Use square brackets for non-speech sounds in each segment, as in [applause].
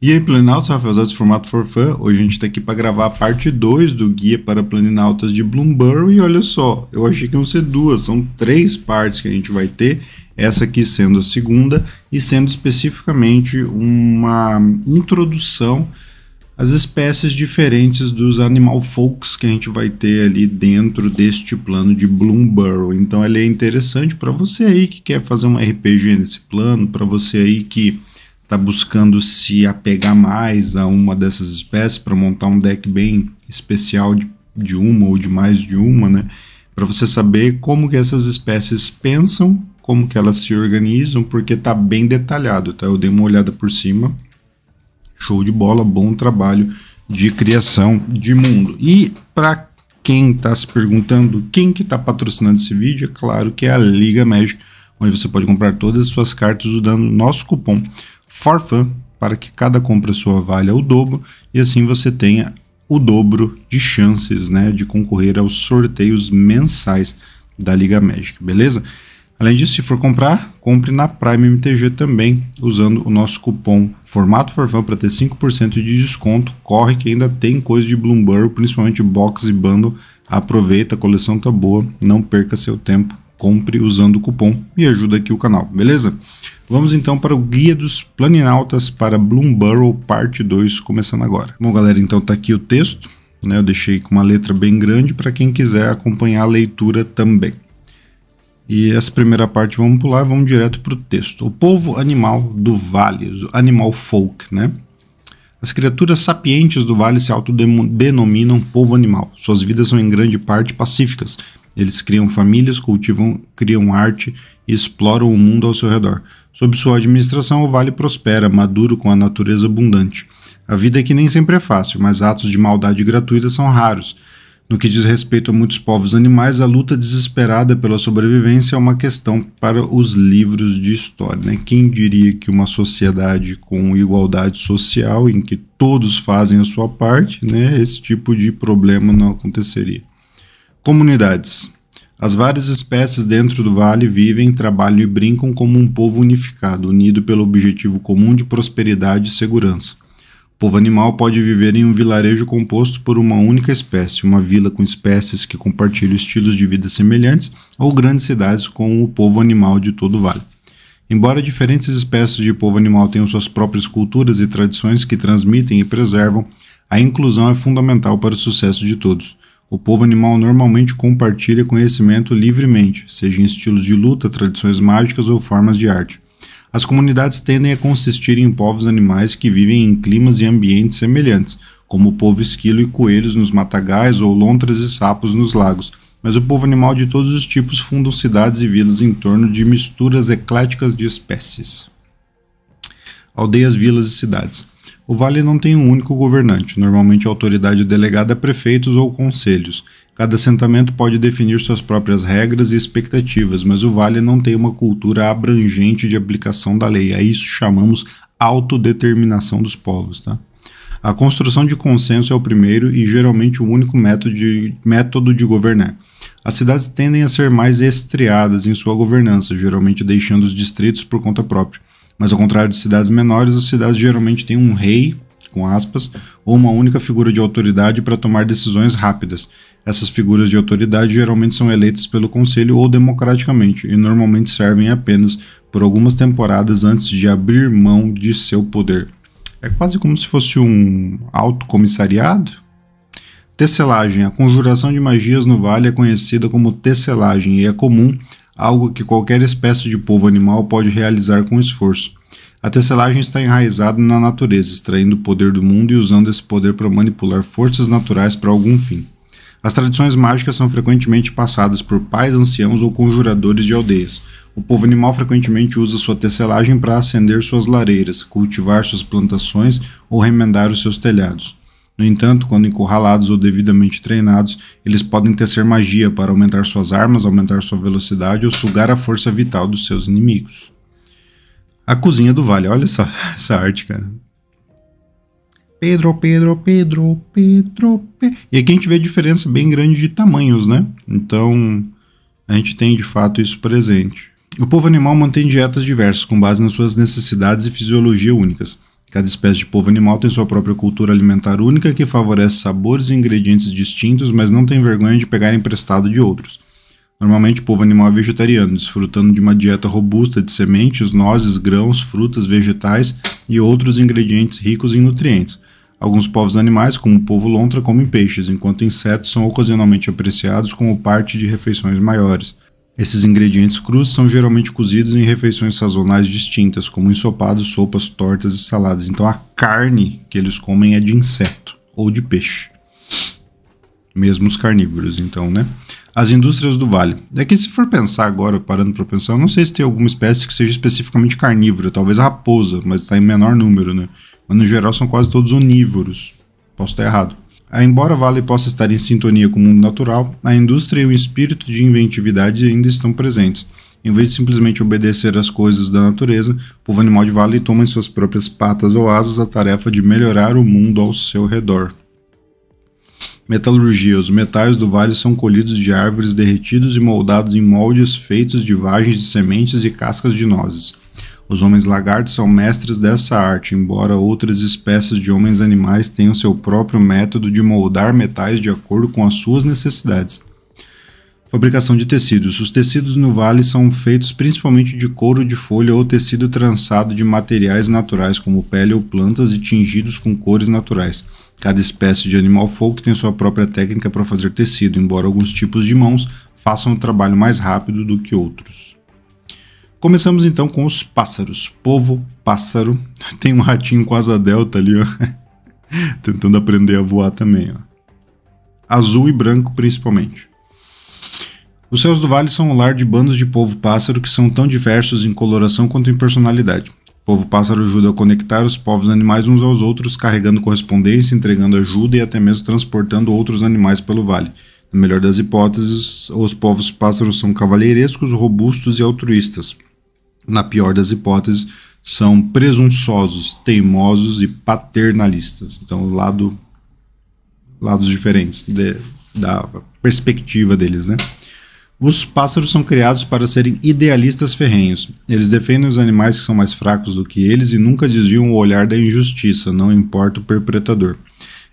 E aí, Planinautas, Rafael Zé, formato for fun. Hoje a gente está aqui para gravar a parte 2 do guia para planinautas de Bloomberry. E olha só, eu achei que iam ser duas, são três partes que a gente vai ter. Essa aqui sendo a segunda e sendo especificamente uma introdução às espécies diferentes dos animal folks que a gente vai ter ali dentro deste plano de Bloomberry. Então, ele é interessante para você aí que quer fazer uma RPG nesse plano, para você aí que está buscando se apegar mais a uma dessas espécies para montar um deck bem especial de, de uma ou de mais de uma, né? Para você saber como que essas espécies pensam, como que elas se organizam, porque está bem detalhado, tá? Eu dei uma olhada por cima. Show de bola, bom trabalho de criação de mundo. E para quem está se perguntando quem que está patrocinando esse vídeo, é claro que é a Liga Magic, onde você pode comprar todas as suas cartas usando o nosso cupom for para que cada compra sua valha o dobro e assim você tenha o dobro de chances né, de concorrer aos sorteios mensais da Liga Magic, beleza? Além disso, se for comprar, compre na Prime MTG também, usando o nosso cupom Formato Forfã para ter 5% de desconto. Corre que ainda tem coisa de Bloomberg, principalmente box e bundle. Aproveita, a coleção tá boa, não perca seu tempo. Compre usando o cupom e ajuda aqui o canal, beleza? Vamos então para o Guia dos Planinautas para Bloomborough, parte 2, começando agora. Bom, galera, então tá aqui o texto, né? Eu deixei com uma letra bem grande para quem quiser acompanhar a leitura também. E essa primeira parte vamos pular, vamos direto para o texto. O povo animal do vale, o animal folk, né? As criaturas sapientes do vale se autodenominam povo animal. Suas vidas são em grande parte pacíficas. Eles criam famílias, cultivam, criam arte e exploram o mundo ao seu redor. Sob sua administração, o vale prospera, maduro com a natureza abundante. A vida aqui nem sempre é fácil, mas atos de maldade gratuita são raros. No que diz respeito a muitos povos animais, a luta desesperada pela sobrevivência é uma questão para os livros de história. Né? Quem diria que uma sociedade com igualdade social, em que todos fazem a sua parte, né? esse tipo de problema não aconteceria? Comunidades. As várias espécies dentro do vale vivem, trabalham e brincam como um povo unificado, unido pelo objetivo comum de prosperidade e segurança. O povo animal pode viver em um vilarejo composto por uma única espécie, uma vila com espécies que compartilham estilos de vida semelhantes, ou grandes cidades com o povo animal de todo o vale. Embora diferentes espécies de povo animal tenham suas próprias culturas e tradições que transmitem e preservam, a inclusão é fundamental para o sucesso de todos. O povo animal normalmente compartilha conhecimento livremente, seja em estilos de luta, tradições mágicas ou formas de arte. As comunidades tendem a consistir em povos animais que vivem em climas e ambientes semelhantes, como o povo esquilo e coelhos nos matagais ou lontras e sapos nos lagos. Mas o povo animal de todos os tipos fundam cidades e vilas em torno de misturas ecléticas de espécies. Aldeias, vilas e cidades. O Vale não tem um único governante, normalmente a autoridade delegada a é prefeitos ou conselhos. Cada assentamento pode definir suas próprias regras e expectativas, mas o Vale não tem uma cultura abrangente de aplicação da lei. A isso chamamos autodeterminação dos povos. Tá? A construção de consenso é o primeiro e geralmente o único método de, método de governar. As cidades tendem a ser mais estreadas em sua governança, geralmente deixando os distritos por conta própria. Mas ao contrário de cidades menores, as cidades geralmente têm um rei, com aspas, ou uma única figura de autoridade para tomar decisões rápidas. Essas figuras de autoridade geralmente são eleitas pelo conselho ou democraticamente e normalmente servem apenas por algumas temporadas antes de abrir mão de seu poder. É quase como se fosse um alto comissariado. Tesselagem. A conjuração de magias no vale é conhecida como tesselagem e é comum algo que qualquer espécie de povo animal pode realizar com esforço. A tesselagem está enraizada na natureza, extraindo o poder do mundo e usando esse poder para manipular forças naturais para algum fim. As tradições mágicas são frequentemente passadas por pais anciãos ou conjuradores de aldeias. O povo animal frequentemente usa sua tesselagem para acender suas lareiras, cultivar suas plantações ou remendar os seus telhados. No entanto, quando encurralados ou devidamente treinados, eles podem tecer magia para aumentar suas armas, aumentar sua velocidade ou sugar a força vital dos seus inimigos. A cozinha do vale, olha essa, [laughs] essa arte, cara. Pedro, Pedro, Pedro, Pedro, Pedro. E aqui a gente vê a diferença bem grande de tamanhos, né? Então, a gente tem de fato isso presente. O povo animal mantém dietas diversas com base nas suas necessidades e fisiologia únicas. Cada espécie de povo animal tem sua própria cultura alimentar única que favorece sabores e ingredientes distintos, mas não tem vergonha de pegar emprestado de outros. Normalmente, o povo animal é vegetariano, desfrutando de uma dieta robusta de sementes, nozes, grãos, frutas, vegetais e outros ingredientes ricos em nutrientes. Alguns povos animais, como o povo lontra, comem peixes, enquanto insetos são ocasionalmente apreciados como parte de refeições maiores. Esses ingredientes crus são geralmente cozidos em refeições sazonais distintas, como ensopados, sopas, tortas e saladas. Então a carne que eles comem é de inseto ou de peixe. Mesmo os carnívoros, então, né? As indústrias do vale. É que se for pensar agora, parando para pensar, eu não sei se tem alguma espécie que seja especificamente carnívora, talvez a raposa, mas está em menor número, né? Mas no geral são quase todos onívoros. Posso estar errado. Embora Vale possa estar em sintonia com o mundo natural, a indústria e o espírito de inventividade ainda estão presentes. Em vez de simplesmente obedecer às coisas da natureza, o povo animal de Vale toma em suas próprias patas ou asas a tarefa de melhorar o mundo ao seu redor. Metalurgia. Os metais do vale são colhidos de árvores derretidos e moldados em moldes feitos de vagens de sementes e cascas de nozes. Os homens lagartos são mestres dessa arte, embora outras espécies de homens animais tenham seu próprio método de moldar metais de acordo com as suas necessidades. Fabricação de tecidos. Os tecidos no vale são feitos principalmente de couro de folha ou tecido trançado de materiais naturais como pele ou plantas e tingidos com cores naturais. Cada espécie de animal folk tem sua própria técnica para fazer tecido, embora alguns tipos de mãos façam o trabalho mais rápido do que outros. Começamos então com os pássaros. Povo, pássaro. [laughs] Tem um ratinho com asa delta ali, ó. [laughs] Tentando aprender a voar também, ó. Azul e branco, principalmente. Os céus do vale são o lar de bandos de povo pássaro que são tão diversos em coloração quanto em personalidade. O povo pássaro ajuda a conectar os povos animais uns aos outros, carregando correspondência, entregando ajuda e até mesmo transportando outros animais pelo vale. Na melhor das hipóteses, os povos pássaros são cavalheirescos, robustos e altruístas, na pior das hipóteses, são presunçosos, teimosos e paternalistas. Então, lado, lados diferentes de, da perspectiva deles, né? Os pássaros são criados para serem idealistas ferrenhos. Eles defendem os animais que são mais fracos do que eles e nunca desviam o olhar da injustiça, não importa o perpetrador.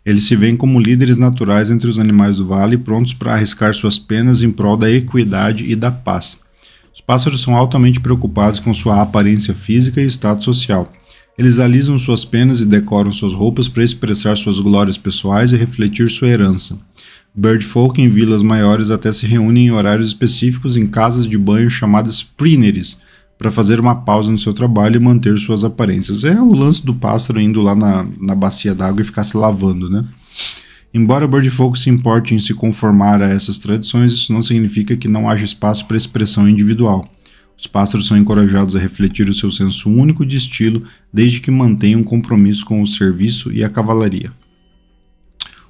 Eles se veem como líderes naturais entre os animais do vale, prontos para arriscar suas penas em prol da equidade e da paz. Os pássaros são altamente preocupados com sua aparência física e estado social. Eles alisam suas penas e decoram suas roupas para expressar suas glórias pessoais e refletir sua herança. Birdfolk em vilas maiores até se reúnem em horários específicos em casas de banho chamadas prineries, para fazer uma pausa no seu trabalho e manter suas aparências. É o lance do pássaro indo lá na, na bacia d'água e ficar se lavando, né? Embora Bird Folk se importe em se conformar a essas tradições, isso não significa que não haja espaço para expressão individual. Os pássaros são encorajados a refletir o seu senso único de estilo, desde que mantenham um compromisso com o serviço e a cavalaria.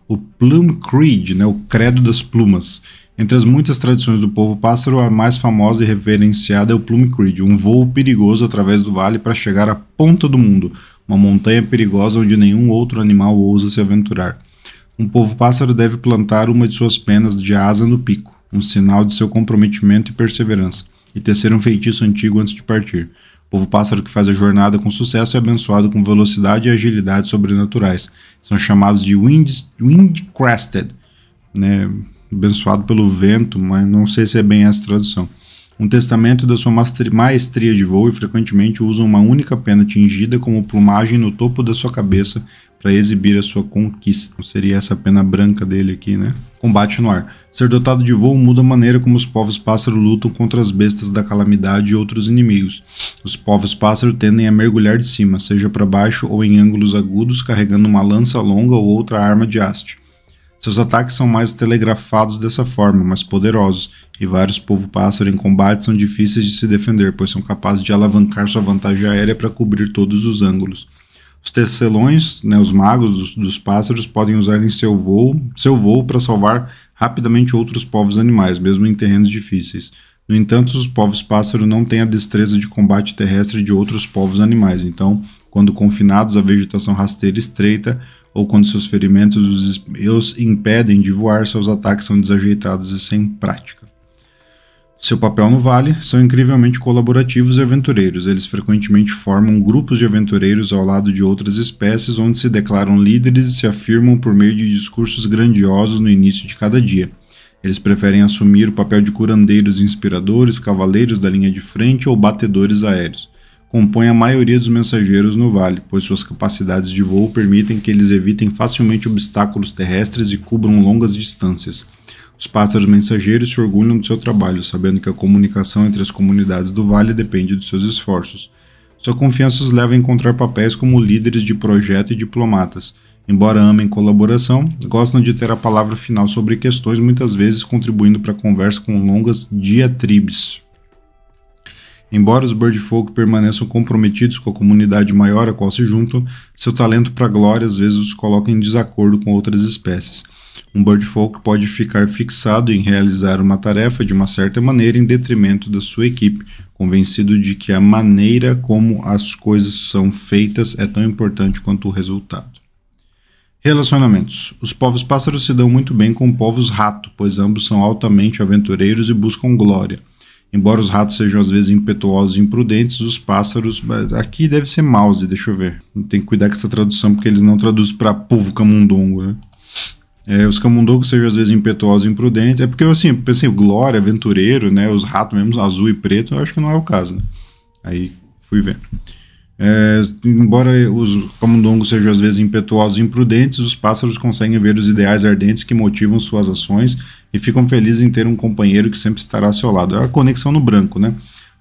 O Plum Creed, né, o credo das plumas. Entre as muitas tradições do povo pássaro, a mais famosa e reverenciada é o Plum Creed, um voo perigoso através do vale para chegar à ponta do mundo, uma montanha perigosa onde nenhum outro animal ousa se aventurar um povo pássaro deve plantar uma de suas penas de asa no pico, um sinal de seu comprometimento e perseverança, e tecer um feitiço antigo antes de partir. O povo pássaro que faz a jornada com sucesso é abençoado com velocidade e agilidade sobrenaturais. São chamados de wind, wind crested, né? abençoado pelo vento, mas não sei se é bem essa tradução. Um testamento da sua maestria de voo e frequentemente usam uma única pena tingida como plumagem no topo da sua cabeça para exibir a sua conquista. Seria essa pena branca dele aqui, né? Combate no ar. Ser dotado de voo muda a maneira como os povos pássaro lutam contra as bestas da calamidade e outros inimigos. Os povos pássaro tendem a mergulhar de cima, seja para baixo ou em ângulos agudos, carregando uma lança longa ou outra arma de haste. Seus ataques são mais telegrafados dessa forma, mas poderosos, e vários povos pássaro em combate são difíceis de se defender, pois são capazes de alavancar sua vantagem aérea para cobrir todos os ângulos. Os tecelões, né, os magos dos, dos pássaros, podem usar em seu voo, seu voo para salvar rapidamente outros povos animais, mesmo em terrenos difíceis. No entanto, os povos pássaro não têm a destreza de combate terrestre de outros povos animais, então, quando confinados à vegetação rasteira estreita ou quando seus ferimentos os impedem de voar, seus ataques são desajeitados e sem prática. Seu papel no Vale são incrivelmente colaborativos e aventureiros. Eles frequentemente formam grupos de aventureiros ao lado de outras espécies, onde se declaram líderes e se afirmam por meio de discursos grandiosos no início de cada dia. Eles preferem assumir o papel de curandeiros inspiradores, cavaleiros da linha de frente ou batedores aéreos. Compõem a maioria dos mensageiros no Vale, pois suas capacidades de voo permitem que eles evitem facilmente obstáculos terrestres e cubram longas distâncias. Os pássaros mensageiros se orgulham do seu trabalho, sabendo que a comunicação entre as comunidades do vale depende dos seus esforços. Sua confiança os leva a encontrar papéis como líderes de projeto e diplomatas. Embora amem colaboração, gostam de ter a palavra final sobre questões, muitas vezes contribuindo para a conversa com longas diatribes. Embora os Birdfolk permaneçam comprometidos com a comunidade maior a qual se juntam, seu talento para a glória às vezes os coloca em desacordo com outras espécies. Um bird folk pode ficar fixado em realizar uma tarefa de uma certa maneira em detrimento da sua equipe, convencido de que a maneira como as coisas são feitas é tão importante quanto o resultado. Relacionamentos. Os povos pássaros se dão muito bem com povos rato, pois ambos são altamente aventureiros e buscam glória. Embora os ratos sejam às vezes impetuosos e imprudentes, os pássaros. Aqui deve ser mouse, deixa eu ver. Tem que cuidar com essa tradução porque eles não traduzem para povo camundongo, né? É, os camundongos sejam às vezes impetuosos e imprudentes. É porque, assim, pensei, Glória, Aventureiro, né? Os ratos mesmo, azul e preto, eu acho que não é o caso, né? Aí fui ver. É, embora os camundongos sejam às vezes impetuosos e imprudentes, os pássaros conseguem ver os ideais ardentes que motivam suas ações e ficam felizes em ter um companheiro que sempre estará a seu lado. É a conexão no branco, né?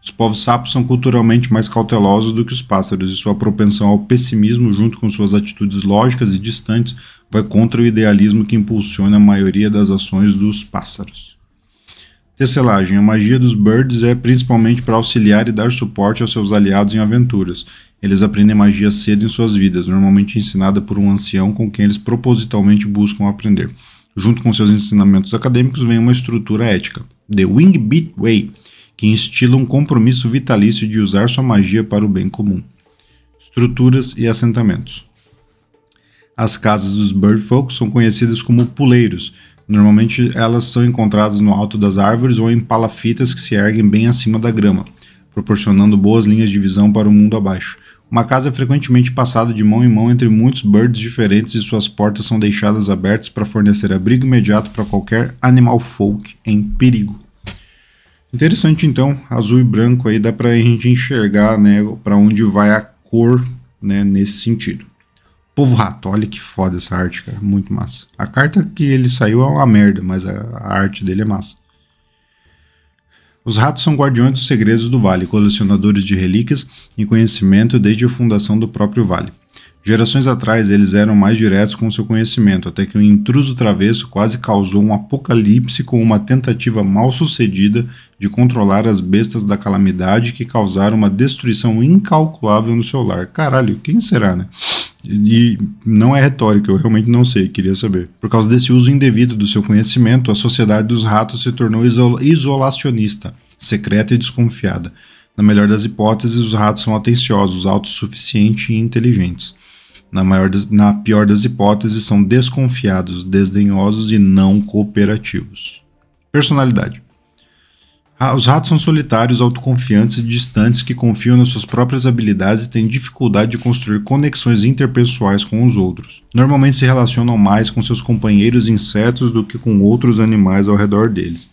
Os povos sapos são culturalmente mais cautelosos do que os pássaros, e sua propensão ao pessimismo, junto com suas atitudes lógicas e distantes, vai contra o idealismo que impulsiona a maioria das ações dos pássaros. Tesselagem. A magia dos Birds é principalmente para auxiliar e dar suporte aos seus aliados em aventuras. Eles aprendem magia cedo em suas vidas, normalmente ensinada por um ancião com quem eles propositalmente buscam aprender. Junto com seus ensinamentos acadêmicos vem uma estrutura ética, The Wingbeat Way, que instila um compromisso vitalício de usar sua magia para o bem comum. Estruturas e assentamentos. As casas dos birdfolk são conhecidas como puleiros. Normalmente elas são encontradas no alto das árvores ou em palafitas que se erguem bem acima da grama, proporcionando boas linhas de visão para o mundo abaixo. Uma casa é frequentemente passada de mão em mão entre muitos birds diferentes e suas portas são deixadas abertas para fornecer abrigo imediato para qualquer animal folk em perigo. Interessante então, azul e branco aí dá para a gente enxergar, né, para onde vai a cor, né, nesse sentido. Povo Rato, olha que foda essa arte, cara. Muito massa. A carta que ele saiu é uma merda, mas a, a arte dele é massa. Os ratos são guardiões dos segredos do vale, colecionadores de relíquias e conhecimento desde a fundação do próprio vale. Gerações atrás, eles eram mais diretos com seu conhecimento, até que um intruso travesso quase causou um apocalipse com uma tentativa mal sucedida de controlar as bestas da calamidade que causaram uma destruição incalculável no seu lar. Caralho, quem será, né? E não é retórica, eu realmente não sei, queria saber. Por causa desse uso indevido do seu conhecimento, a sociedade dos ratos se tornou isolacionista, secreta e desconfiada. Na melhor das hipóteses, os ratos são atenciosos, autossuficientes e inteligentes. Na, maior na pior das hipóteses, são desconfiados, desdenhosos e não cooperativos. Personalidade. Ah, os ratos são solitários, autoconfiantes e distantes que confiam nas suas próprias habilidades e têm dificuldade de construir conexões interpessoais com os outros. Normalmente se relacionam mais com seus companheiros insetos do que com outros animais ao redor deles.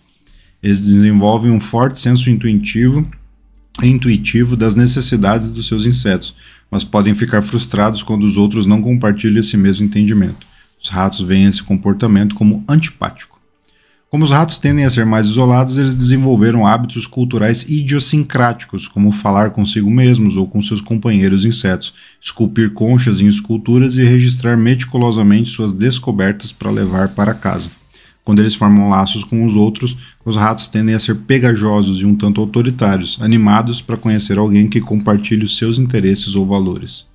Eles desenvolvem um forte senso intuitivo intuitivo das necessidades dos seus insetos, mas podem ficar frustrados quando os outros não compartilham esse mesmo entendimento. Os ratos veem esse comportamento como antipático. Como os ratos tendem a ser mais isolados, eles desenvolveram hábitos culturais idiosincráticos, como falar consigo mesmos ou com seus companheiros insetos, esculpir conchas em esculturas e registrar meticulosamente suas descobertas para levar para casa. Quando eles formam laços com os outros, os ratos tendem a ser pegajosos e um tanto autoritários, animados para conhecer alguém que compartilhe os seus interesses ou valores.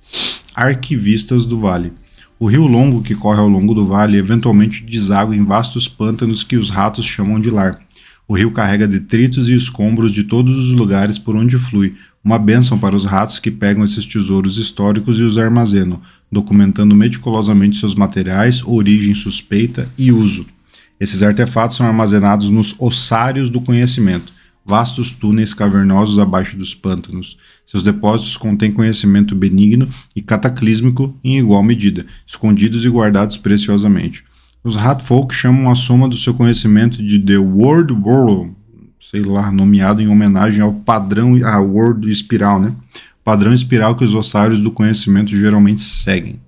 Arquivistas do Vale. O rio longo que corre ao longo do vale eventualmente deságua em vastos pântanos que os ratos chamam de lar. O rio carrega detritos e escombros de todos os lugares por onde flui, uma bênção para os ratos que pegam esses tesouros históricos e os armazenam, documentando meticulosamente seus materiais, origem suspeita e uso. Esses artefatos são armazenados nos ossários do conhecimento, vastos túneis cavernosos abaixo dos pântanos. Seus depósitos contêm conhecimento benigno e cataclísmico em igual medida, escondidos e guardados preciosamente. Os Ratfolk chamam a soma do seu conhecimento de The World World, sei lá, nomeado em homenagem ao padrão, a World Espiral, né? Padrão espiral que os ossários do conhecimento geralmente seguem.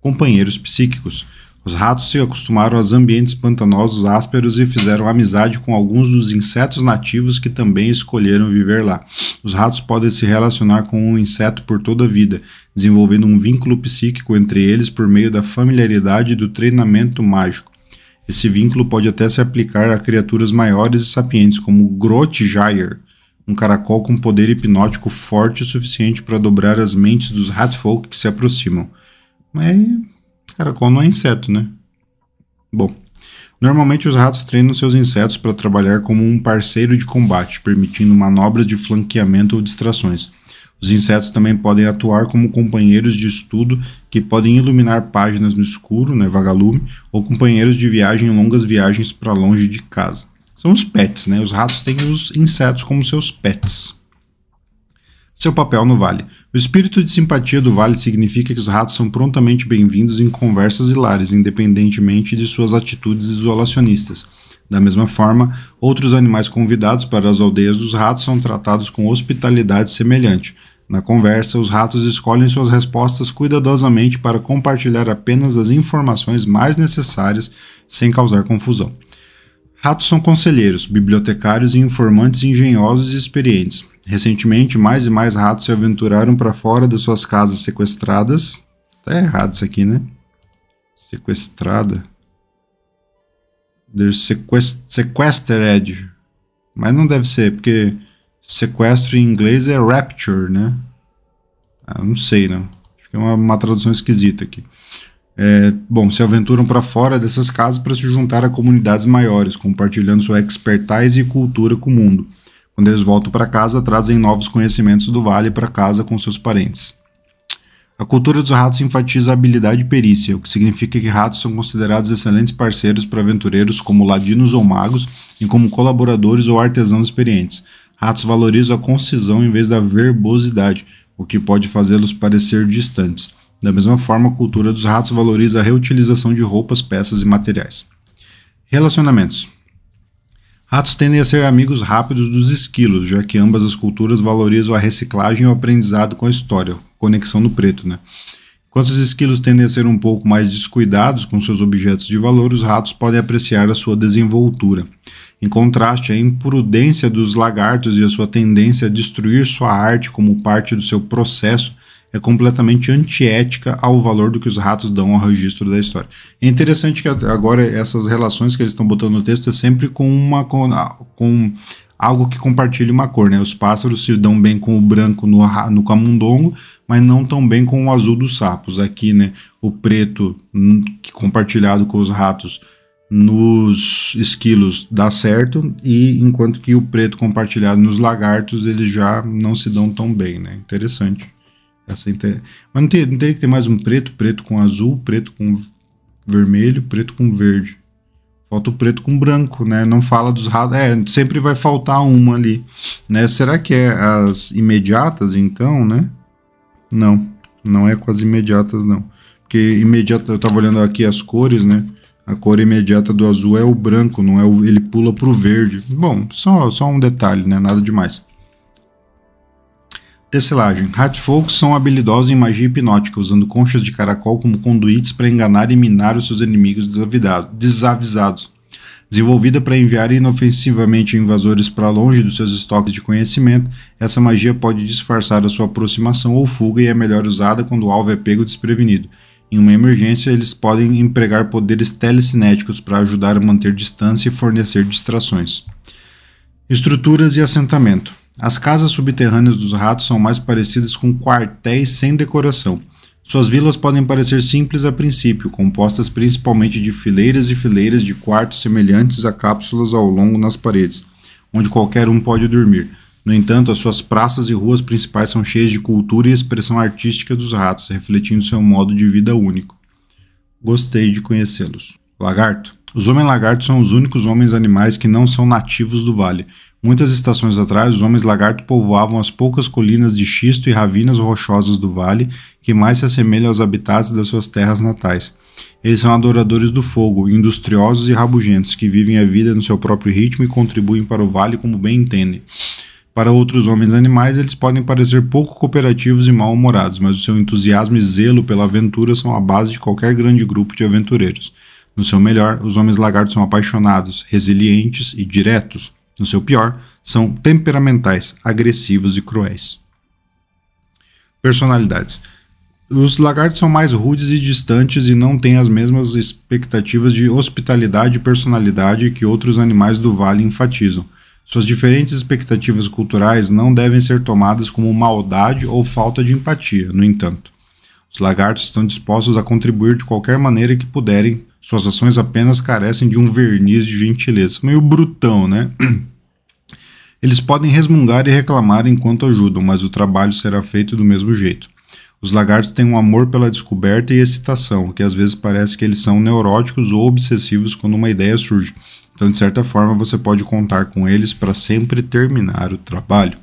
Companheiros psíquicos os ratos se acostumaram aos ambientes pantanosos ásperos e fizeram amizade com alguns dos insetos nativos que também escolheram viver lá. Os ratos podem se relacionar com um inseto por toda a vida, desenvolvendo um vínculo psíquico entre eles por meio da familiaridade e do treinamento mágico. Esse vínculo pode até se aplicar a criaturas maiores e sapientes, como Grotjire, um caracol com poder hipnótico forte o suficiente para dobrar as mentes dos ratfolk que se aproximam. Mas Caracol não é inseto, né? Bom, normalmente os ratos treinam seus insetos para trabalhar como um parceiro de combate, permitindo manobras de flanqueamento ou distrações. Os insetos também podem atuar como companheiros de estudo que podem iluminar páginas no escuro, né, vagalume, ou companheiros de viagem em longas viagens para longe de casa. São os pets, né? Os ratos têm os insetos como seus pets. Seu papel no Vale. O espírito de simpatia do Vale significa que os ratos são prontamente bem-vindos em conversas e lares, independentemente de suas atitudes isolacionistas. Da mesma forma, outros animais convidados para as aldeias dos ratos são tratados com hospitalidade semelhante. Na conversa, os ratos escolhem suas respostas cuidadosamente para compartilhar apenas as informações mais necessárias sem causar confusão. Ratos são conselheiros, bibliotecários e informantes engenhosos e experientes. Recentemente, mais e mais ratos se aventuraram para fora das suas casas sequestradas. Tá errado isso aqui, né? Sequestrada. They're sequest sequestered. Mas não deve ser, porque sequestro em inglês é rapture, né? Ah, não sei, não. Acho que é uma, uma tradução esquisita aqui é, bom, se aventuram para fora dessas casas para se juntar a comunidades maiores, compartilhando sua expertise e cultura com o mundo. Quando eles voltam para casa, trazem novos conhecimentos do vale para casa com seus parentes. A cultura dos ratos enfatiza a habilidade e perícia, o que significa que ratos são considerados excelentes parceiros para aventureiros como ladinos ou magos e como colaboradores ou artesãos experientes. Ratos valorizam a concisão em vez da verbosidade, o que pode fazê-los parecer distantes. Da mesma forma, a cultura dos ratos valoriza a reutilização de roupas, peças e materiais. Relacionamentos: Ratos tendem a ser amigos rápidos dos esquilos, já que ambas as culturas valorizam a reciclagem e o aprendizado com a história, conexão no preto, né? Enquanto os esquilos tendem a ser um pouco mais descuidados com seus objetos de valor, os ratos podem apreciar a sua desenvoltura. Em contraste, a imprudência dos lagartos e a sua tendência a destruir sua arte como parte do seu processo é completamente antiética ao valor do que os ratos dão ao registro da história. É interessante que agora essas relações que eles estão botando no texto é sempre com uma com, com algo que compartilhe uma cor, né? Os pássaros se dão bem com o branco no, no camundongo, mas não tão bem com o azul dos sapos. Aqui, né, o preto hum, compartilhado com os ratos nos esquilos dá certo e enquanto que o preto compartilhado nos lagartos eles já não se dão tão bem, né? Interessante. Essa inter... Mas não, tem, não teria que ter mais um preto, preto com azul, preto com vermelho, preto com verde. Falta o preto com branco, né? Não fala dos ratos. É, sempre vai faltar uma ali, né? Será que é as imediatas, então, né? Não, não é com as imediatas, não. Porque imediata, eu tava olhando aqui as cores, né? A cor imediata do azul é o branco, não é o, ele pula pro verde. Bom, só, só um detalhe, né? Nada demais. Tesselagem. Hatfolk são habilidosos em magia hipnótica, usando conchas de caracol como conduítes para enganar e minar os seus inimigos desavisados. Desenvolvida para enviar inofensivamente invasores para longe dos seus estoques de conhecimento, essa magia pode disfarçar a sua aproximação ou fuga e é melhor usada quando o alvo é pego desprevenido. Em uma emergência, eles podem empregar poderes telecinéticos para ajudar a manter distância e fornecer distrações. Estruturas e assentamento. As casas subterrâneas dos ratos são mais parecidas com quartéis sem decoração. Suas vilas podem parecer simples a princípio, compostas principalmente de fileiras e fileiras de quartos semelhantes a cápsulas ao longo nas paredes, onde qualquer um pode dormir. No entanto, as suas praças e ruas principais são cheias de cultura e expressão artística dos ratos, refletindo seu modo de vida único. Gostei de conhecê-los. Lagarto. Os homens lagartos são os únicos homens animais que não são nativos do vale, Muitas estações atrás, os homens lagarto povoavam as poucas colinas de xisto e ravinas rochosas do vale que mais se assemelham aos habitats das suas terras natais. Eles são adoradores do fogo, industriosos e rabugentos, que vivem a vida no seu próprio ritmo e contribuem para o vale como bem entendem. Para outros homens animais, eles podem parecer pouco cooperativos e mal-humorados, mas o seu entusiasmo e zelo pela aventura são a base de qualquer grande grupo de aventureiros. No seu melhor, os homens lagartos são apaixonados, resilientes e diretos. No seu pior, são temperamentais, agressivos e cruéis. Personalidades. Os lagartos são mais rudes e distantes e não têm as mesmas expectativas de hospitalidade e personalidade que outros animais do vale enfatizam. Suas diferentes expectativas culturais não devem ser tomadas como maldade ou falta de empatia, no entanto. Os lagartos estão dispostos a contribuir de qualquer maneira que puderem suas ações apenas carecem de um verniz de gentileza. Meio brutão, né? [clears throat] Eles podem resmungar e reclamar enquanto ajudam, mas o trabalho será feito do mesmo jeito. Os lagartos têm um amor pela descoberta e excitação, que às vezes parece que eles são neuróticos ou obsessivos quando uma ideia surge. Então, de certa forma, você pode contar com eles para sempre terminar o trabalho.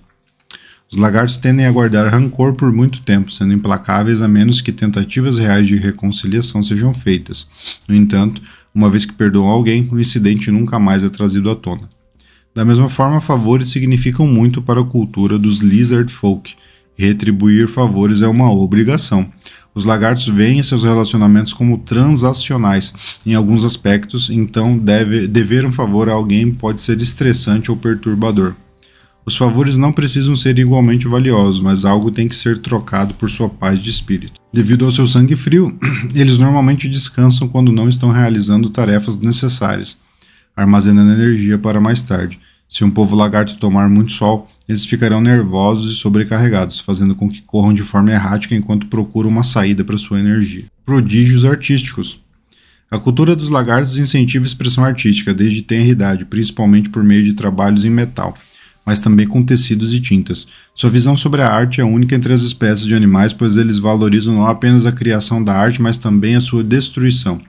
Os lagartos tendem a guardar rancor por muito tempo, sendo implacáveis a menos que tentativas reais de reconciliação sejam feitas. No entanto, uma vez que perdoam alguém, o incidente nunca mais é trazido à tona. Da mesma forma, favores significam muito para a cultura dos lizard folk. Retribuir favores é uma obrigação. Os lagartos veem seus relacionamentos como transacionais. Em alguns aspectos, então, deve, dever um favor a alguém pode ser estressante ou perturbador. Os favores não precisam ser igualmente valiosos, mas algo tem que ser trocado por sua paz de espírito. Devido ao seu sangue frio, [clears throat] eles normalmente descansam quando não estão realizando tarefas necessárias, armazenando energia para mais tarde. Se um povo lagarto tomar muito sol, eles ficarão nervosos e sobrecarregados, fazendo com que corram de forma errática enquanto procuram uma saída para sua energia. Prodígios artísticos. A cultura dos lagartos incentiva a expressão artística desde tenra idade, principalmente por meio de trabalhos em metal mas também com tecidos e tintas. Sua visão sobre a arte é única entre as espécies de animais, pois eles valorizam não apenas a criação da arte, mas também a sua destruição.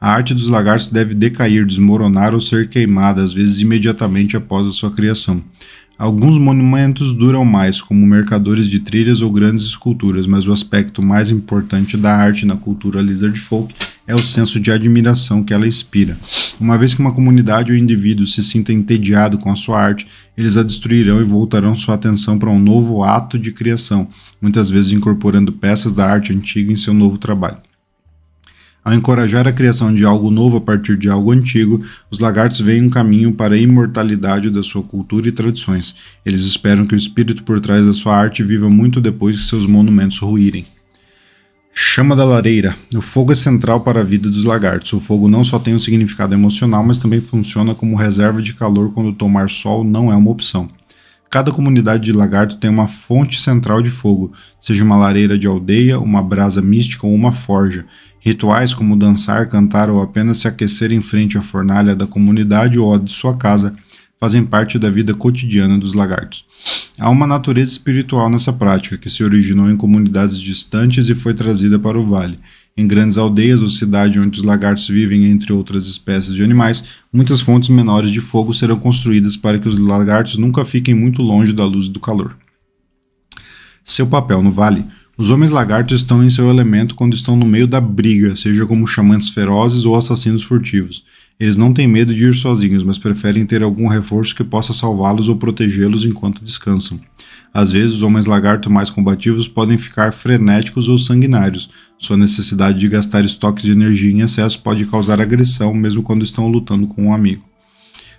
A arte dos lagartos deve decair, desmoronar ou ser queimada, às vezes imediatamente após a sua criação. Alguns monumentos duram mais, como mercadores de trilhas ou grandes esculturas, mas o aspecto mais importante da arte na cultura lizard folk é o senso de admiração que ela inspira. Uma vez que uma comunidade ou indivíduo se sinta entediado com a sua arte, eles a destruirão e voltarão sua atenção para um novo ato de criação, muitas vezes incorporando peças da arte antiga em seu novo trabalho. Ao encorajar a criação de algo novo a partir de algo antigo, os lagartos veem um caminho para a imortalidade da sua cultura e tradições. Eles esperam que o espírito por trás da sua arte viva muito depois que seus monumentos ruírem. Chama da lareira. O fogo é central para a vida dos lagartos. O fogo não só tem um significado emocional, mas também funciona como reserva de calor quando tomar sol não é uma opção. Cada comunidade de lagarto tem uma fonte central de fogo, seja uma lareira de aldeia, uma brasa mística ou uma forja. Rituais como dançar, cantar ou apenas se aquecer em frente à fornalha da comunidade ou à de sua casa fazem parte da vida cotidiana dos lagartos. Há uma natureza espiritual nessa prática, que se originou em comunidades distantes e foi trazida para o vale. Em grandes aldeias ou cidades onde os lagartos vivem, entre outras espécies de animais, muitas fontes menores de fogo serão construídas para que os lagartos nunca fiquem muito longe da luz e do calor. Seu papel no vale. Os homens lagartos estão em seu elemento quando estão no meio da briga, seja como chamantes ferozes ou assassinos furtivos. Eles não têm medo de ir sozinhos, mas preferem ter algum reforço que possa salvá-los ou protegê-los enquanto descansam. Às vezes, os homens lagarto mais combativos podem ficar frenéticos ou sanguinários. Sua necessidade de gastar estoques de energia em excesso pode causar agressão, mesmo quando estão lutando com um amigo.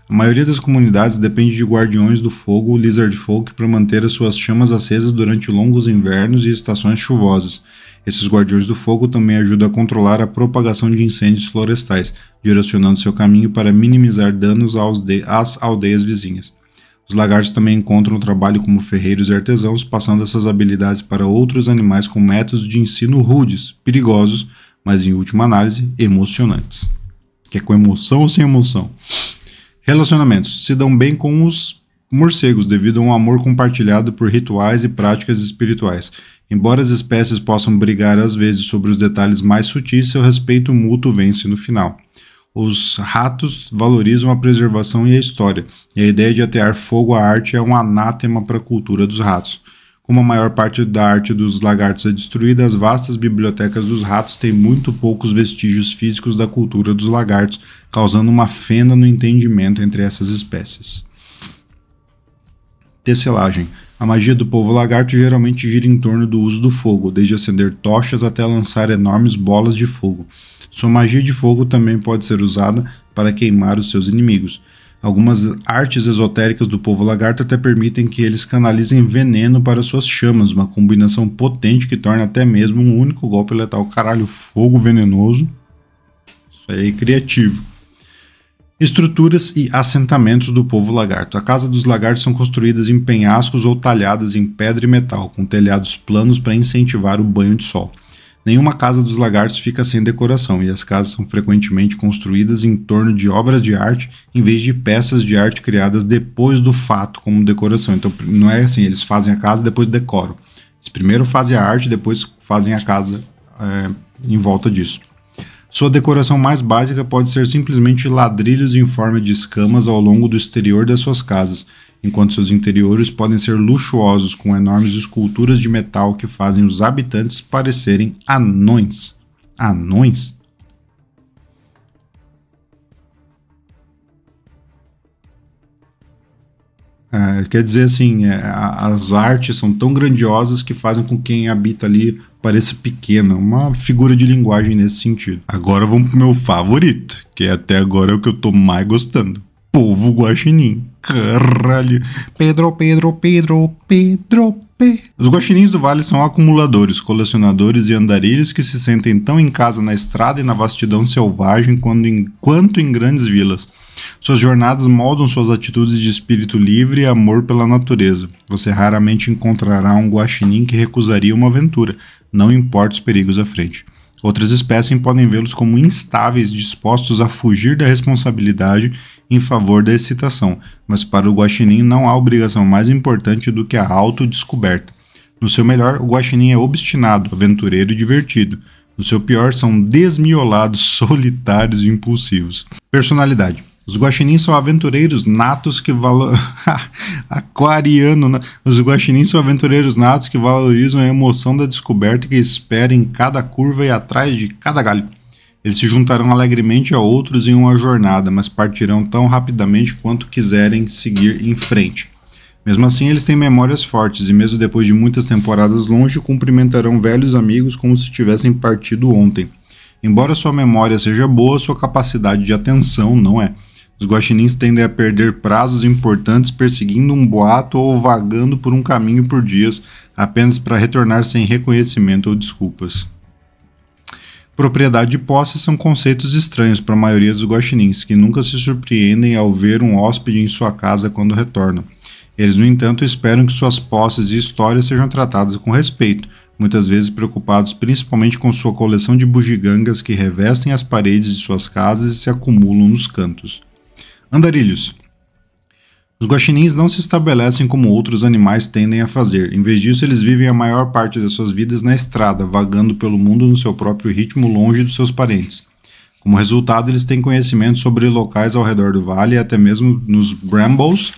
A maioria das comunidades depende de guardiões do fogo, lizard folk, para manter as suas chamas acesas durante longos invernos e estações chuvosas. Esses guardiões do fogo também ajudam a controlar a propagação de incêndios florestais, direcionando seu caminho para minimizar danos às aldeias vizinhas. Os lagartos também encontram trabalho como ferreiros e artesãos, passando essas habilidades para outros animais com métodos de ensino rudes, perigosos, mas em última análise, emocionantes. Que é com emoção ou sem emoção? Relacionamentos se dão bem com os morcegos devido a um amor compartilhado por rituais e práticas espirituais. Embora as espécies possam brigar às vezes sobre os detalhes mais sutis, seu respeito mútuo vence no final. Os ratos valorizam a preservação e a história, e a ideia de atear fogo à arte é um anátema para a cultura dos ratos. Como a maior parte da arte dos lagartos é destruída, as vastas bibliotecas dos ratos têm muito poucos vestígios físicos da cultura dos lagartos, causando uma fenda no entendimento entre essas espécies. Tecelagem a magia do povo lagarto geralmente gira em torno do uso do fogo, desde acender tochas até lançar enormes bolas de fogo. Sua magia de fogo também pode ser usada para queimar os seus inimigos. Algumas artes esotéricas do povo lagarto até permitem que eles canalizem veneno para suas chamas, uma combinação potente que torna até mesmo um único golpe letal. Caralho, fogo venenoso. Isso aí é criativo. Estruturas e assentamentos do povo lagarto. A casa dos lagartos são construídas em penhascos ou talhadas em pedra e metal, com telhados planos para incentivar o banho de sol. Nenhuma casa dos lagartos fica sem decoração, e as casas são frequentemente construídas em torno de obras de arte, em vez de peças de arte criadas depois do fato como decoração. Então não é assim, eles fazem a casa depois decoram. Eles primeiro fazem a arte, depois fazem a casa é, em volta disso. Sua decoração mais básica pode ser simplesmente ladrilhos em forma de escamas ao longo do exterior das suas casas, enquanto seus interiores podem ser luxuosos com enormes esculturas de metal que fazem os habitantes parecerem anões. Anões? É, quer dizer, assim, é, as artes são tão grandiosas que fazem com quem habita ali pareça pequena, uma figura de linguagem nesse sentido. Agora vamos pro meu favorito, que é até agora é o que eu tô mais gostando. Povo Guaxinim. Caralho. Pedro, Pedro, Pedro, Pedro, Pedro. Os guaxinins do vale são acumuladores, colecionadores e andarilhos que se sentem tão em casa na estrada e na vastidão selvagem quando, enquanto em grandes vilas. Suas jornadas moldam suas atitudes de espírito livre e amor pela natureza. Você raramente encontrará um guaxinim que recusaria uma aventura, não importa os perigos à frente. Outras espécies podem vê-los como instáveis, dispostos a fugir da responsabilidade em favor da excitação, mas para o guaxinim não há obrigação mais importante do que a autodescoberta. No seu melhor, o guaxinim é obstinado, aventureiro e divertido. No seu pior, são desmiolados, [laughs] solitários e impulsivos. Personalidade. Os guaxinins são aventureiros natos que valorizam. [laughs] Aquariano, né? Os guaxinins são aventureiros natos que valorizam a emoção da descoberta que espera em cada curva e atrás de cada galho. Eles se juntarão alegremente a outros em uma jornada, mas partirão tão rapidamente quanto quiserem seguir em frente. Mesmo assim, eles têm memórias fortes e, mesmo depois de muitas temporadas longe, cumprimentarão velhos amigos como se tivessem partido ontem. Embora sua memória seja boa, sua capacidade de atenção não é. Os guaxinins tendem a perder prazos importantes perseguindo um boato ou vagando por um caminho por dias, apenas para retornar sem reconhecimento ou desculpas. Propriedade e posse são conceitos estranhos para a maioria dos guaxinins, que nunca se surpreendem ao ver um hóspede em sua casa quando retornam. Eles, no entanto, esperam que suas posses e histórias sejam tratadas com respeito, muitas vezes preocupados principalmente com sua coleção de bugigangas que revestem as paredes de suas casas e se acumulam nos cantos. Andarilhos. Os guaxinins não se estabelecem como outros animais tendem a fazer. Em vez disso, eles vivem a maior parte de suas vidas na estrada, vagando pelo mundo no seu próprio ritmo longe dos seus parentes. Como resultado, eles têm conhecimento sobre locais ao redor do vale e até mesmo nos brambles,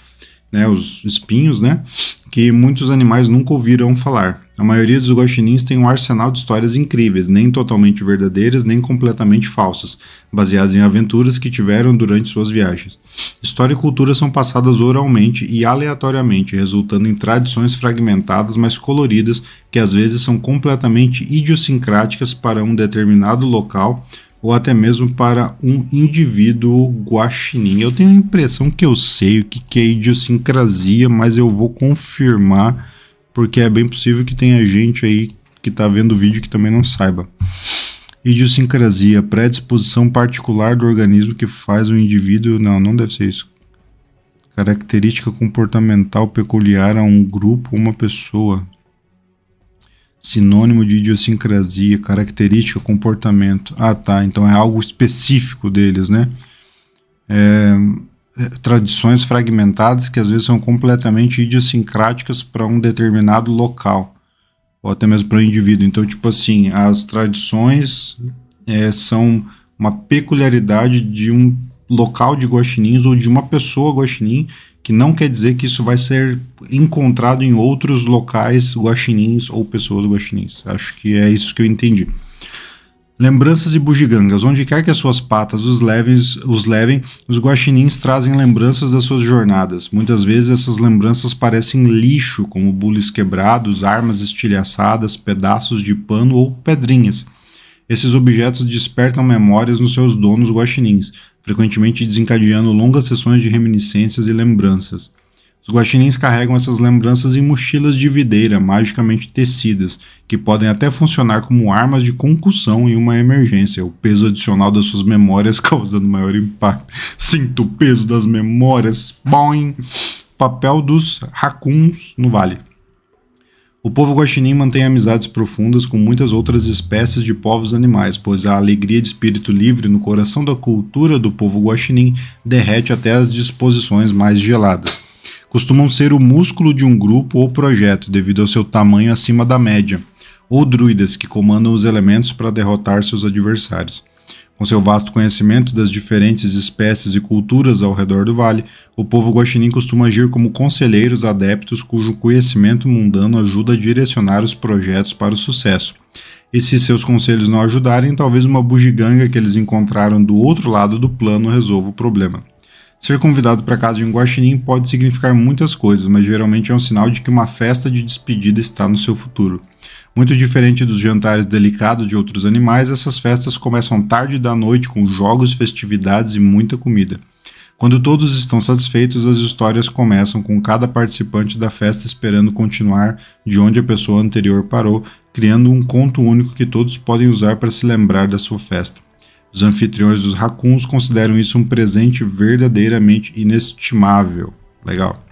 né, os espinhos, né, que muitos animais nunca ouviram falar. A maioria dos guaxinins tem um arsenal de histórias incríveis, nem totalmente verdadeiras, nem completamente falsas, baseadas em aventuras que tiveram durante suas viagens. História e cultura são passadas oralmente e aleatoriamente, resultando em tradições fragmentadas, mas coloridas, que às vezes são completamente idiosincráticas para um determinado local ou até mesmo para um indivíduo guaxinim. Eu tenho a impressão que eu sei o que é idiosincrasia, mas eu vou confirmar porque é bem possível que tenha gente aí que está vendo o vídeo que também não saiba. Idiosincrasia, predisposição particular do organismo que faz o indivíduo. Não, não deve ser isso. Característica comportamental peculiar a um grupo ou uma pessoa. Sinônimo de idiosincrasia, característica, comportamento. Ah, tá. Então é algo específico deles, né? É tradições fragmentadas que às vezes são completamente idiosincráticas para um determinado local ou até mesmo para o indivíduo. Então, tipo assim, as tradições é, são uma peculiaridade de um local de guaxinins ou de uma pessoa guaxinim, que não quer dizer que isso vai ser encontrado em outros locais guaxinins ou pessoas guaxinins. Acho que é isso que eu entendi. Lembranças e bugigangas. Onde quer que as suas patas os, levem, os levem, os guaxinins trazem lembranças das suas jornadas. Muitas vezes essas lembranças parecem lixo, como bules quebrados, armas estilhaçadas, pedaços de pano ou pedrinhas. Esses objetos despertam memórias nos seus donos guaxinins, frequentemente desencadeando longas sessões de reminiscências e lembranças. Os guaxinins carregam essas lembranças em mochilas de videira magicamente tecidas, que podem até funcionar como armas de concussão em uma emergência, o peso adicional das suas memórias [laughs] causando maior impacto. Sinto o peso das memórias. Boing! Papel dos racuns no vale. O povo guaxinim mantém amizades profundas com muitas outras espécies de povos animais, pois a alegria de espírito livre no coração da cultura do povo guaxinim derrete até as disposições mais geladas costumam ser o músculo de um grupo ou projeto devido ao seu tamanho acima da média, ou druidas que comandam os elementos para derrotar seus adversários. Com seu vasto conhecimento das diferentes espécies e culturas ao redor do vale, o povo guaxinim costuma agir como conselheiros adeptos cujo conhecimento mundano ajuda a direcionar os projetos para o sucesso. E se seus conselhos não ajudarem, talvez uma bugiganga que eles encontraram do outro lado do plano resolva o problema. Ser convidado para casa de um guaxinim pode significar muitas coisas, mas geralmente é um sinal de que uma festa de despedida está no seu futuro. Muito diferente dos jantares delicados de outros animais, essas festas começam tarde da noite com jogos, festividades e muita comida. Quando todos estão satisfeitos, as histórias começam com cada participante da festa esperando continuar de onde a pessoa anterior parou, criando um conto único que todos podem usar para se lembrar da sua festa. Os anfitriões dos racuns consideram isso um presente verdadeiramente inestimável. Legal.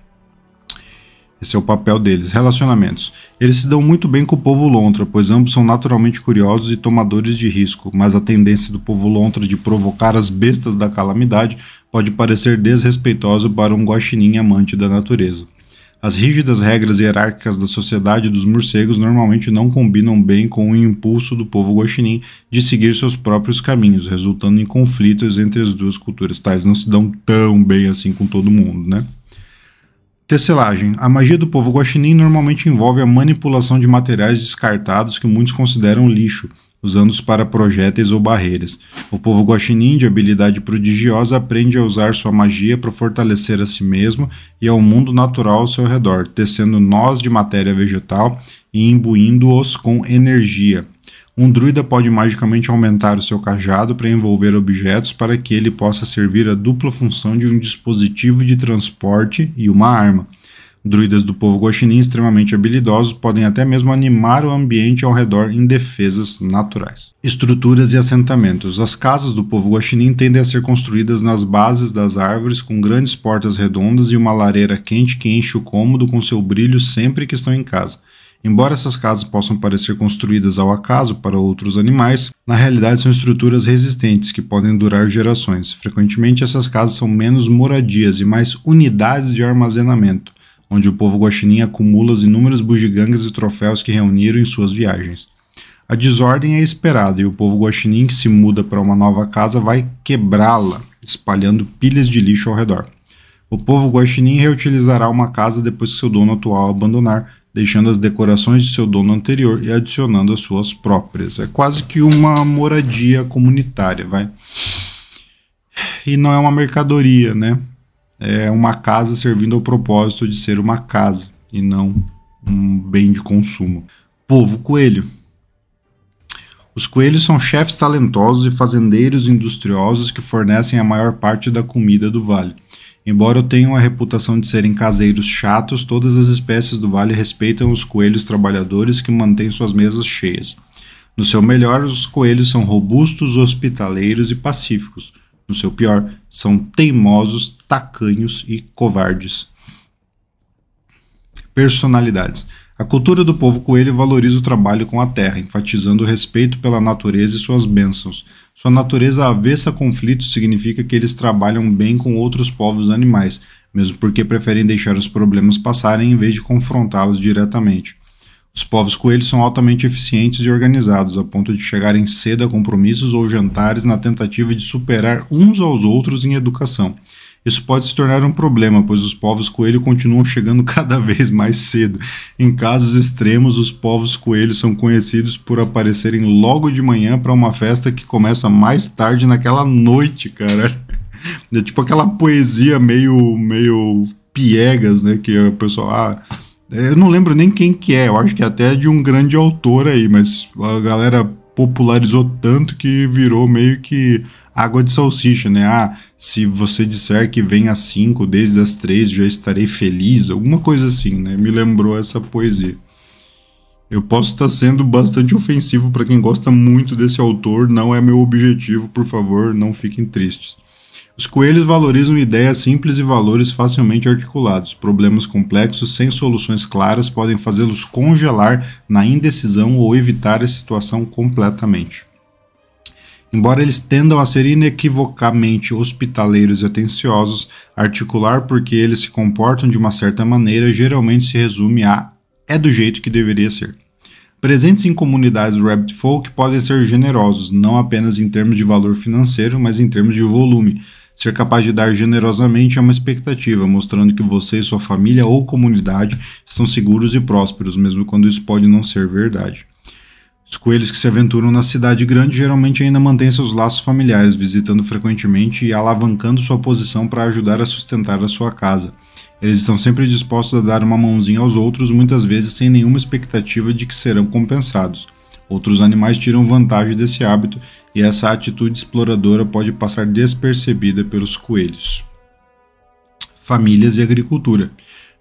Esse é o papel deles. Relacionamentos. Eles se dão muito bem com o povo lontra, pois ambos são naturalmente curiosos e tomadores de risco, mas a tendência do povo lontra de provocar as bestas da calamidade pode parecer desrespeitosa para um guaxinim amante da natureza. As rígidas regras hierárquicas da sociedade dos morcegos normalmente não combinam bem com o impulso do povo guaxinim de seguir seus próprios caminhos, resultando em conflitos entre as duas culturas. Tá, não se dão tão bem assim com todo mundo, né? Tesselagem. A magia do povo guaxinim normalmente envolve a manipulação de materiais descartados que muitos consideram lixo, usando-os para projéteis ou barreiras. O povo guaxinim, de habilidade prodigiosa, aprende a usar sua magia para fortalecer a si mesmo e ao mundo natural ao seu redor, tecendo nós de matéria vegetal e imbuindo-os com energia. Um druida pode magicamente aumentar o seu cajado para envolver objetos para que ele possa servir a dupla função de um dispositivo de transporte e uma arma. Druidas do povo guaxinim extremamente habilidosos podem até mesmo animar o ambiente ao redor em defesas naturais. Estruturas e assentamentos. As casas do povo guaxinim tendem a ser construídas nas bases das árvores com grandes portas redondas e uma lareira quente que enche o cômodo com seu brilho sempre que estão em casa. Embora essas casas possam parecer construídas ao acaso para outros animais, na realidade são estruturas resistentes que podem durar gerações. Frequentemente, essas casas são menos moradias e mais unidades de armazenamento onde o povo guaxinim acumula os inúmeros bugigangas e troféus que reuniram em suas viagens. A desordem é esperada e o povo guaxinim que se muda para uma nova casa vai quebrá-la, espalhando pilhas de lixo ao redor. O povo guaxinim reutilizará uma casa depois que seu dono atual abandonar, deixando as decorações de seu dono anterior e adicionando as suas próprias. É quase que uma moradia comunitária, vai. E não é uma mercadoria, né? é uma casa servindo ao propósito de ser uma casa e não um bem de consumo. Povo coelho. Os coelhos são chefes talentosos e fazendeiros industriosos que fornecem a maior parte da comida do vale. Embora tenham a reputação de serem caseiros chatos, todas as espécies do vale respeitam os coelhos trabalhadores que mantêm suas mesas cheias. No seu melhor, os coelhos são robustos, hospitaleiros e pacíficos no seu pior, são teimosos, tacanhos e covardes. Personalidades. A cultura do povo coelho valoriza o trabalho com a terra, enfatizando o respeito pela natureza e suas bênçãos. Sua natureza avessa a conflitos significa que eles trabalham bem com outros povos animais, mesmo porque preferem deixar os problemas passarem em vez de confrontá-los diretamente. Os povos coelhos são altamente eficientes e organizados, a ponto de chegarem cedo a compromissos ou jantares na tentativa de superar uns aos outros em educação. Isso pode se tornar um problema, pois os povos coelho continuam chegando [laughs] cada vez mais cedo. Em casos extremos, os povos coelhos são conhecidos por aparecerem logo de manhã para uma festa que começa mais tarde naquela noite, cara. [laughs] É tipo aquela poesia meio meio piegas, né, que o pessoal ah, eu não lembro nem quem que é, eu acho que é até é de um grande autor aí, mas a galera popularizou tanto que virou meio que água de salsicha, né? Ah, se você disser que vem às 5, desde as 3, já estarei feliz, alguma coisa assim, né? Me lembrou essa poesia. Eu posso estar sendo bastante ofensivo para quem gosta muito desse autor, não é meu objetivo, por favor, não fiquem tristes. Os coelhos valorizam ideias simples e valores facilmente articulados. Problemas complexos sem soluções claras podem fazê-los congelar na indecisão ou evitar a situação completamente. Embora eles tendam a ser inequivocamente hospitaleiros e atenciosos, articular porque eles se comportam de uma certa maneira geralmente se resume a é do jeito que deveria ser. Presentes em comunidades rabbit folk podem ser generosos, não apenas em termos de valor financeiro, mas em termos de volume, Ser capaz de dar generosamente é uma expectativa, mostrando que você e sua família ou comunidade estão seguros e prósperos, mesmo quando isso pode não ser verdade. Os coelhos que se aventuram na cidade grande geralmente ainda mantêm seus laços familiares, visitando frequentemente e alavancando sua posição para ajudar a sustentar a sua casa. Eles estão sempre dispostos a dar uma mãozinha aos outros, muitas vezes sem nenhuma expectativa de que serão compensados. Outros animais tiram vantagem desse hábito e essa atitude exploradora pode passar despercebida pelos coelhos. Famílias e agricultura.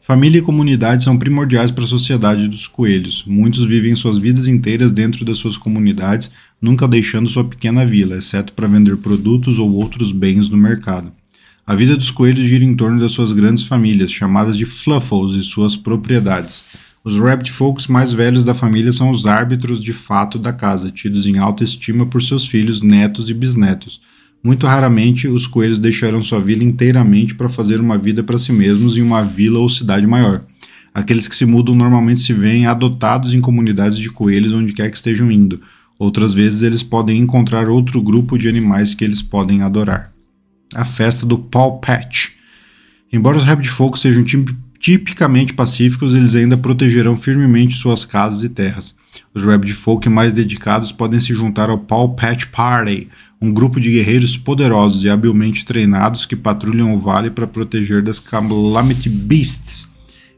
Família e comunidade são primordiais para a sociedade dos coelhos. Muitos vivem suas vidas inteiras dentro das suas comunidades, nunca deixando sua pequena vila, exceto para vender produtos ou outros bens no mercado. A vida dos coelhos gira em torno das suas grandes famílias, chamadas de fluffles, e suas propriedades. Os rabbit folks mais velhos da família são os árbitros de fato da casa, tidos em alta estima por seus filhos, netos e bisnetos. Muito raramente os coelhos deixaram sua vila inteiramente para fazer uma vida para si mesmos em uma vila ou cidade maior. Aqueles que se mudam normalmente se veem adotados em comunidades de coelhos onde quer que estejam indo. Outras vezes eles podem encontrar outro grupo de animais que eles podem adorar. A festa do Paw Patch. Embora os Rabbit folks sejam um time tipicamente pacíficos, eles ainda protegerão firmemente suas casas e terras. Os Red Folk mais dedicados podem se juntar ao Paw Patch Party, um grupo de guerreiros poderosos e habilmente treinados que patrulham o vale para proteger das Calamity Beasts.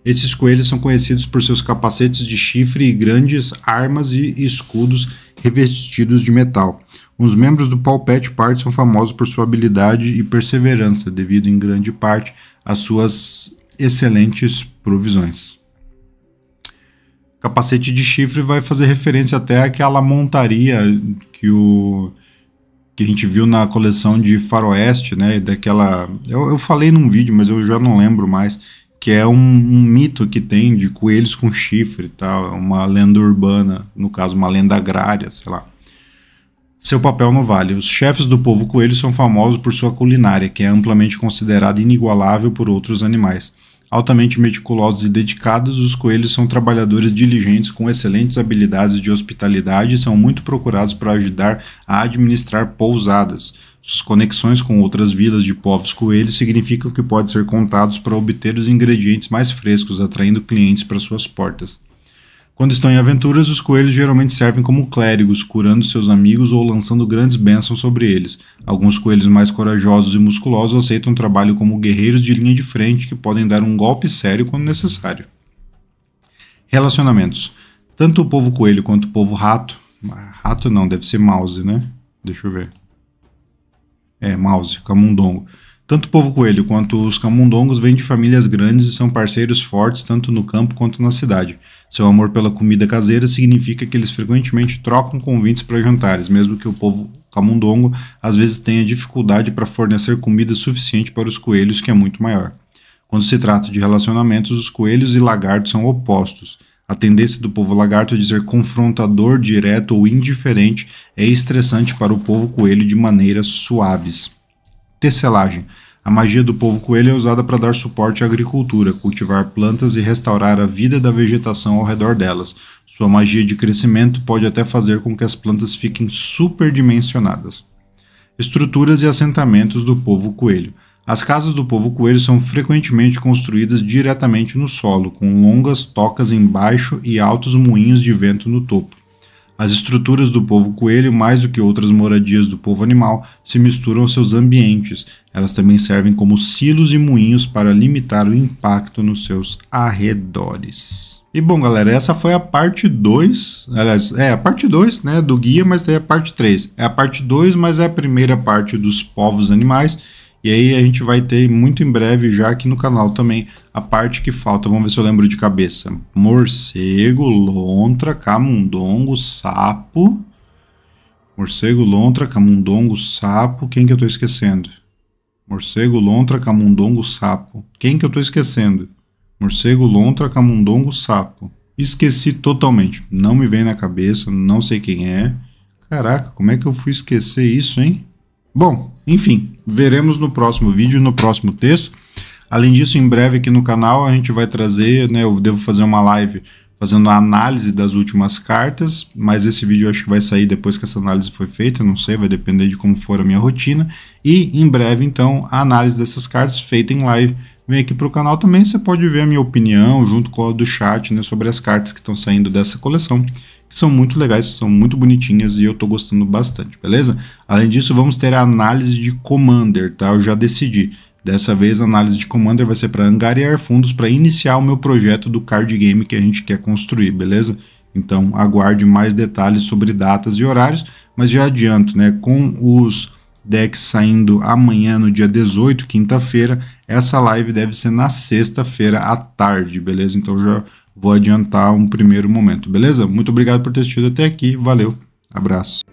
Esses coelhos são conhecidos por seus capacetes de chifre e grandes armas e escudos revestidos de metal. Os membros do Paw Patch Party são famosos por sua habilidade e perseverança, devido em grande parte às suas excelentes provisões. Capacete de chifre vai fazer referência até àquela montaria que o que a gente viu na coleção de Faroeste, né? Daquela, eu, eu falei num vídeo, mas eu já não lembro mais, que é um, um mito que tem de coelhos com chifre, tá? uma lenda urbana, no caso uma lenda agrária, sei lá seu papel no Vale. Os chefes do povo coelho são famosos por sua culinária, que é amplamente considerada inigualável por outros animais. Altamente meticulosos e dedicados, os coelhos são trabalhadores diligentes com excelentes habilidades de hospitalidade e são muito procurados para ajudar a administrar pousadas. Suas conexões com outras vilas de povos coelhos significam que podem ser contados para obter os ingredientes mais frescos, atraindo clientes para suas portas. Quando estão em aventuras, os coelhos geralmente servem como clérigos, curando seus amigos ou lançando grandes bênçãos sobre eles. Alguns coelhos mais corajosos e musculosos aceitam o trabalho como guerreiros de linha de frente que podem dar um golpe sério quando necessário. Relacionamentos: Tanto o povo coelho quanto o povo rato. Rato não, deve ser mouse, né? Deixa eu ver. É, mouse, camundongo tanto o povo coelho quanto os camundongos vêm de famílias grandes e são parceiros fortes tanto no campo quanto na cidade. Seu amor pela comida caseira significa que eles frequentemente trocam convites para jantares, mesmo que o povo camundongo às vezes tenha dificuldade para fornecer comida suficiente para os coelhos, que é muito maior. Quando se trata de relacionamentos, os coelhos e lagartos são opostos. A tendência do povo lagarto é de ser confrontador, direto ou indiferente é estressante para o povo coelho de maneiras suaves. Tesselagem. A magia do povo coelho é usada para dar suporte à agricultura, cultivar plantas e restaurar a vida da vegetação ao redor delas. Sua magia de crescimento pode até fazer com que as plantas fiquem superdimensionadas. Estruturas e assentamentos do povo coelho. As casas do povo coelho são frequentemente construídas diretamente no solo, com longas tocas embaixo e altos moinhos de vento no topo. As estruturas do povo coelho, mais do que outras moradias do povo animal, se misturam aos seus ambientes. Elas também servem como silos e moinhos para limitar o impacto nos seus arredores. E bom, galera, essa foi a parte 2. Aliás, é a parte 2 né, do guia, mas daí é a parte 3. É a parte 2, mas é a primeira parte dos povos animais. E aí a gente vai ter muito em breve já aqui no canal também a parte que falta. Vamos ver se eu lembro de cabeça. Morcego, lontra, camundongo, sapo. Morcego, lontra, camundongo, sapo. Quem que eu tô esquecendo? Morcego, lontra, camundongo, sapo. Quem que eu tô esquecendo? Morcego, lontra, camundongo, sapo. Esqueci totalmente. Não me vem na cabeça, não sei quem é. Caraca, como é que eu fui esquecer isso, hein? Bom, enfim, veremos no próximo vídeo, no próximo texto. Além disso, em breve aqui no canal a gente vai trazer, né, eu devo fazer uma live fazendo a análise das últimas cartas, mas esse vídeo eu acho que vai sair depois que essa análise foi feita, não sei, vai depender de como for a minha rotina. E em breve, então, a análise dessas cartas feita em live. Vem aqui para o canal também, você pode ver a minha opinião junto com a do chat né, sobre as cartas que estão saindo dessa coleção que são muito legais, são muito bonitinhas e eu tô gostando bastante, beleza? Além disso, vamos ter a análise de Commander, tá? Eu já decidi. Dessa vez a análise de Commander vai ser para angariar fundos para iniciar o meu projeto do card game que a gente quer construir, beleza? Então aguarde mais detalhes sobre datas e horários, mas já adianto, né? Com os decks saindo amanhã, no dia 18, quinta-feira, essa live deve ser na sexta-feira à tarde, beleza? Então já vou adiantar um primeiro momento, beleza? Muito obrigado por ter assistido até aqui, valeu, abraço.